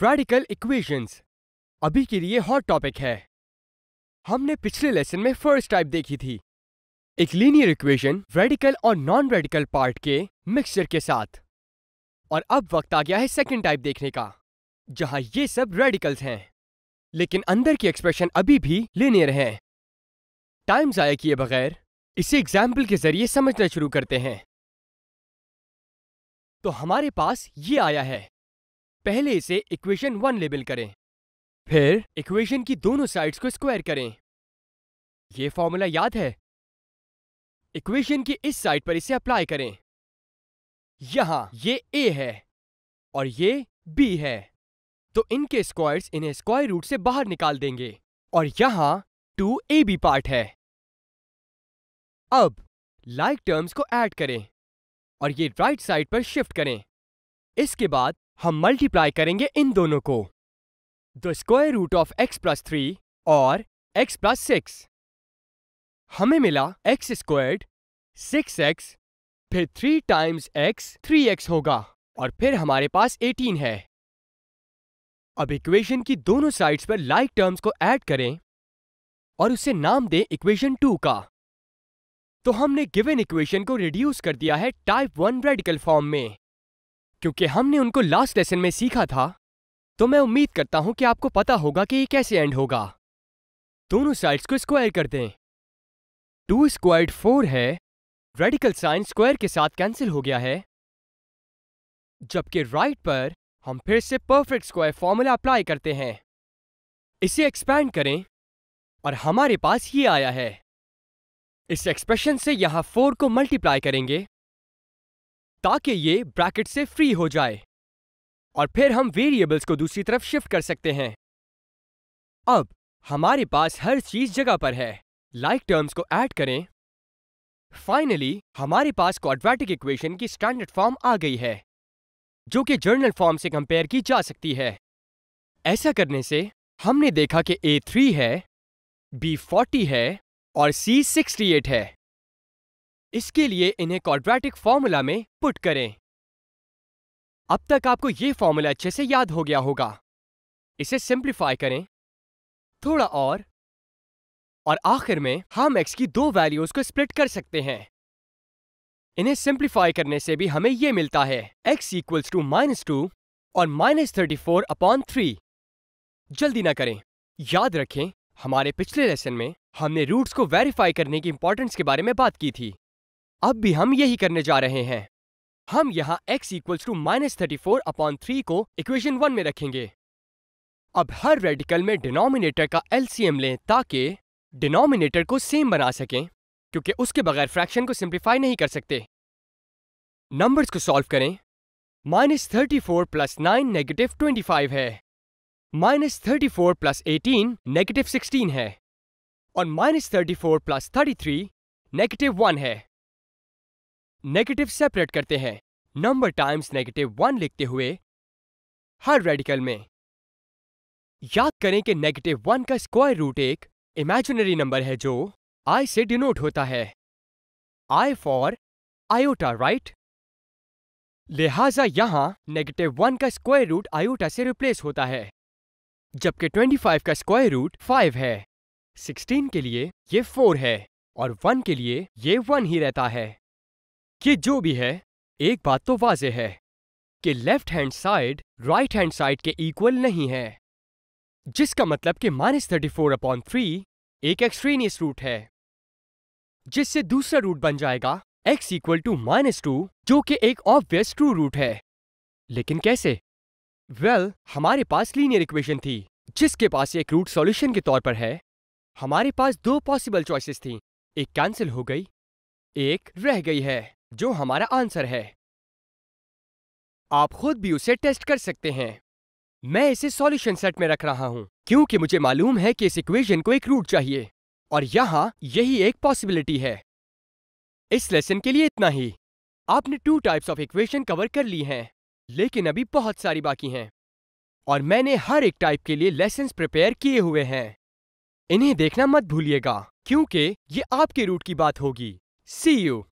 radical equations अभी के लिए हॉट टॉपिक है हमने पिछले लेसन में फर्स्ट टाइप देखी थी एक लीनियर इक्वेशन रेडिकल और नॉन रेडिकल पार्ट के मिक्सचर के साथ और अब वक्त आ गया है सेकेंड टाइप देखने का जहां ये सब रेडिकल्स हैं लेकिन अंदर की एक्सप्रेशन अभी भी लीनियर है टाइम ज़ाया किए बगैर इसे एग्जाम्पल के जरिए समझना शुरू करते हैं तो हमारे पास ये आया है पहले इसे इक्वेशन वन लेबल करें फिर इक्वेशन की दोनों साइड्स को स्क्वायर करें यह फॉर्मूला याद है इक्वेशन की इस साइड पर इसे अप्लाई करें यहां ये ए है और ये बी है तो इनके स्क्वायर्स इन्हें स्क्वायर रूट से बाहर निकाल देंगे और यहां टू ए बी पार्ट है अब लाइक like टर्म्स को ऐड करें और ये राइट right साइड पर शिफ्ट करें इसके बाद हम मल्टीप्लाई करेंगे इन दोनों को the square root of x plus three और एक्स प्लस सिक्स हमें मिला एक्स स्क्वायर्ड सिक्स एक्स फिर three times x three x होगा और फिर हमारे पास एटीन है अब इक्वेशन की दोनों साइड्स पर लाइक like टर्म्स को ऐड करें और उसे नाम दें इक्वेशन टू का तो हमने गिवन इक्वेशन को रिड्यूस कर दिया है टाइप वन रेडिकल फॉर्म में क्योंकि हमने उनको लास्ट लेसन में सीखा था तो मैं उम्मीद करता हूं कि आपको पता होगा कि ये कैसे एंड होगा दोनों साइड्स को स्क्वायर कर दें टू स्क्वायर्ड फोर है रेडिकल साइन स्क्वायर के साथ कैंसिल हो गया है जबकि राइट पर हम फिर से परफेक्ट स्क्वायर फॉर्मूला अप्लाई करते हैं इसे एक्सपैंड करें और हमारे पास ये आया है इस एक्सप्रेशन से यहां फोर को मल्टीप्लाई करेंगे ताकि ये ब्रैकेट से फ्री हो जाए और फिर हम वेरिएबल्स को दूसरी तरफ शिफ्ट कर सकते हैं अब हमारे पास हर चीज जगह पर है लाइक like टर्म्स को ऐड करें फाइनली हमारे पास क्वाड्रेटिक इक्वेशन की स्टैंडर्ड फॉर्म आ गई है जो कि जर्नल फॉर्म से कंपेयर की जा सकती है ऐसा करने से हमने देखा कि ए थ्री है बी फोर्टी है और सी सिक्सटी एट है इसके लिए इन्हें क्वाड्रेटिक फॉर्मूला में पुट करें अब तक आपको यह फॉर्मूला अच्छे से याद हो गया होगा इसे सिंप्लीफाई करें थोड़ा और और आखिर में हम एक्स की दो वैल्यूज को स्प्लिट कर सकते हैं इन्हें सिंप्लीफाई करने से भी हमें यह मिलता है x equals to minus two और minus thirty four upon three जल्दी ना करें याद रखें हमारे पिछले लेसन में हमने रूट्स को वेरीफाई करने की इंपॉर्टेंस के बारे में बात की थी अब भी हम यही करने जा रहे हैं हम यहाँ x equals to minus thirty four upon three को इक्वेशन वन में रखेंगे अब हर रेडिकल में डिनोमिनेटर का एलसीएम लें ताकि डिनोमिनेटर को सेम बना सकें क्योंकि उसके बगैर फ्रैक्शन को सिंप्लीफाई नहीं कर सकते नंबर्स को सॉल्व करें minus thirty four plus nine negative twenty five है minus thirty four plus eighteen negative sixteen है और minus thirty four plus thirty three negative one है नेगेटिव सेपरेट करते हैं नंबर टाइम्स नेगेटिव वन लिखते हुए हर रेडिकल में याद करें कि नेगेटिव वन का स्क्वायर रूट एक इमेजिनरी नंबर है जो आई से डिनोट होता है आई फॉर आयोटा राइट लिहाजा यहां नेगेटिव वन का स्क्वायर रूट आयोटा से रिप्लेस होता है जबकि 25 का स्क्वायर रूट 5 है 16 के लिए ये 4 है और 1 के लिए ये 1 ही रहता है कि जो भी है एक बात तो वाजे है कि left hand side right hand side के इक्वल नहीं है जिसका मतलब कि minus thirty four upon three एक एक्सट्रेनियस रूट है जिससे दूसरा रूट बन जाएगा x equal to minus two जो कि एक ऑब्वियस ट्रू रूट है लेकिन कैसे वेल well, हमारे पास लीनियर इक्वेशन थी जिसके पास एक रूट सॉल्यूशन के तौर पर है हमारे पास दो पॉसिबल चॉइसेस थी एक कैंसिल हो गई एक रह गई है जो हमारा आंसर है आप खुद भी उसे टेस्ट कर सकते हैं मैं इसे सॉल्यूशन सेट में रख रहा हूं क्योंकि मुझे मालूम है कि इस इक्वेशन को एक रूट चाहिए और यहां यही एक पॉसिबिलिटी है इस लेसन के लिए इतना ही आपने two types of equation cover कर ली हैं लेकिन अभी बहुत सारी बाकी हैं और मैंने हर एक टाइप के लिए लेसन प्रिपेयर किए हुए हैं इन्हें देखना मत भूलिएगा क्योंकि ये आपके रूट की बात होगी सी यू